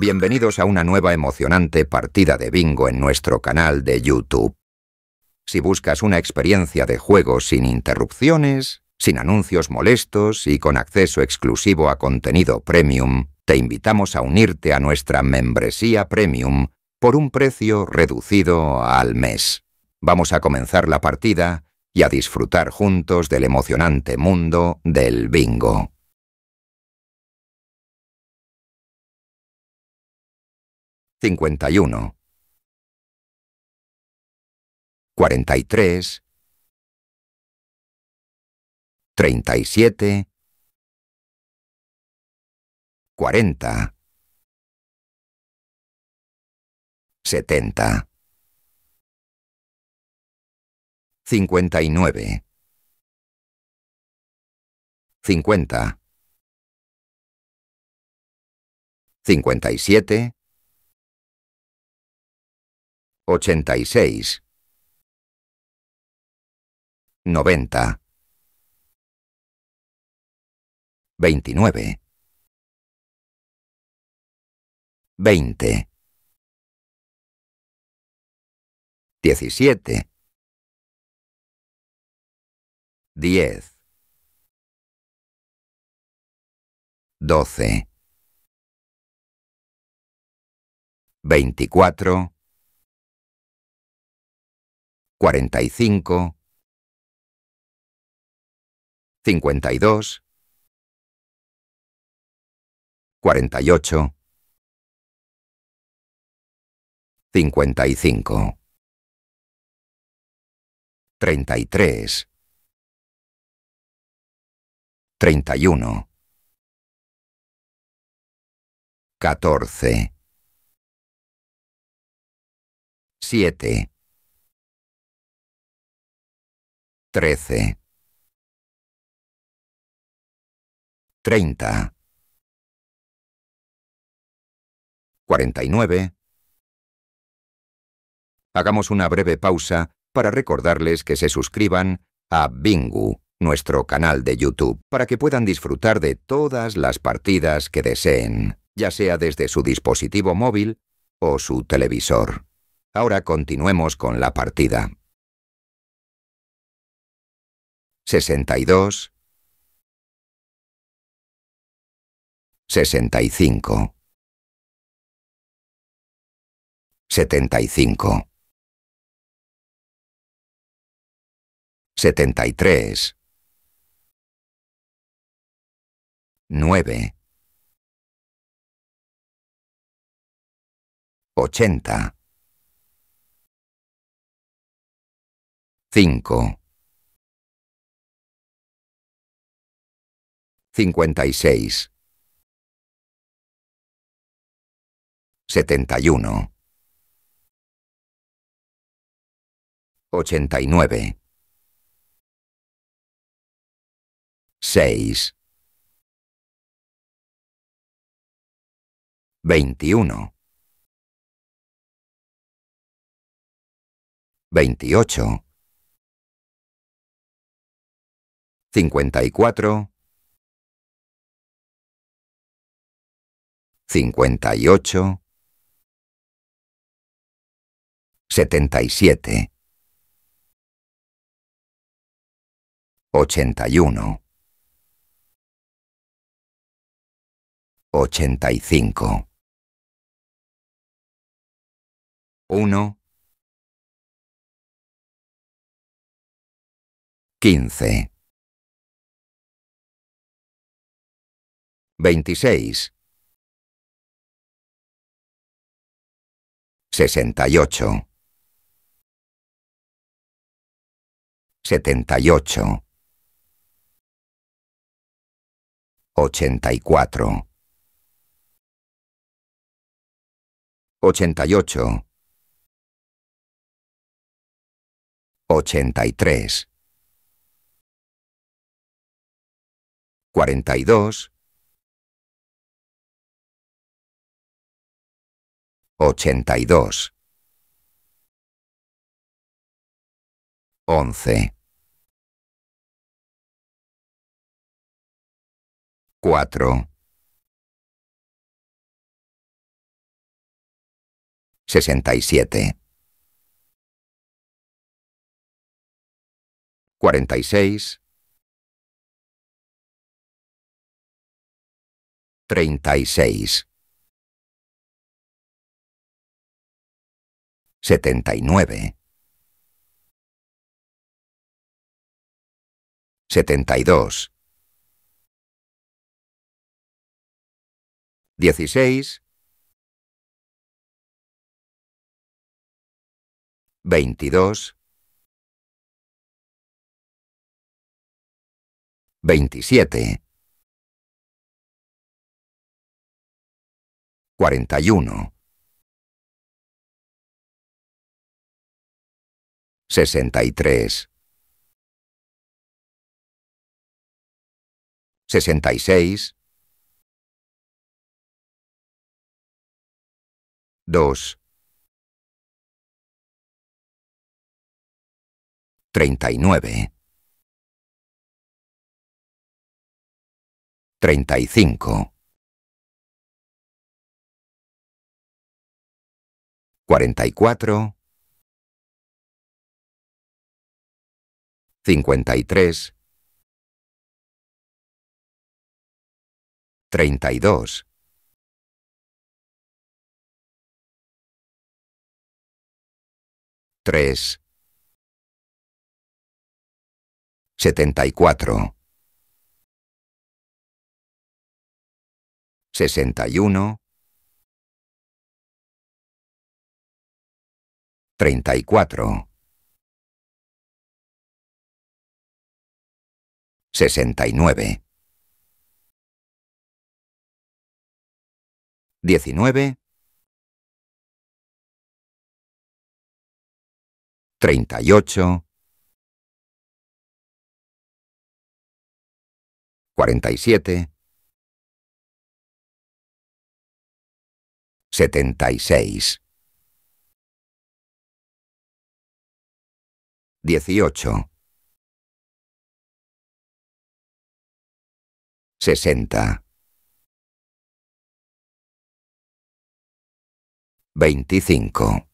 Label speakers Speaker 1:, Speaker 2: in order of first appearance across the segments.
Speaker 1: Bienvenidos a una nueva emocionante partida de bingo en nuestro canal de YouTube. Si buscas una experiencia de juego sin interrupciones, sin anuncios molestos y con acceso exclusivo a contenido premium, te invitamos a unirte a nuestra membresía premium por un precio reducido al mes. Vamos a comenzar la partida y a disfrutar juntos del emocionante mundo del bingo. 51, 43, 37, 40, 70, 59, 50, 57, 86 90 29 20 17 10 12 24 45, 52, 48, 55, 33, 31, 14, 7, 13. 30. 49. Hagamos una breve pausa para recordarles que se suscriban a Bingu, nuestro canal de YouTube, para que puedan disfrutar de todas las partidas que deseen, ya sea desde su dispositivo móvil o su televisor. Ahora continuemos con la partida. 62, 65, 75, 73, 9, 80, 5, 56 71 89 6 21 28 54 58, 77, 81, 85, 1, 15, 26, 68 78 84 88 83 42 82 11 4 67 46 36 79 72 16 22 27 41 63. 66. 2. 39. 35. 44. 53, 32, 3, 74, 61, 34. 69. 19. 38. 47. 76. 18. sesenta veinticinco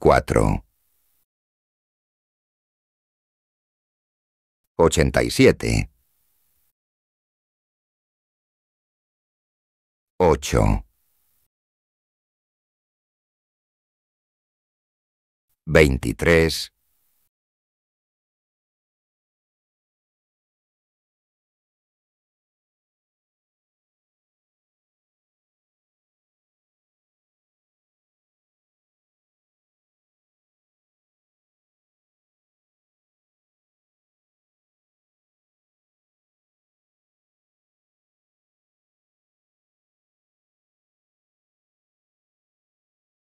Speaker 1: cuatro, ochenta y siete, ocho, veintitrés.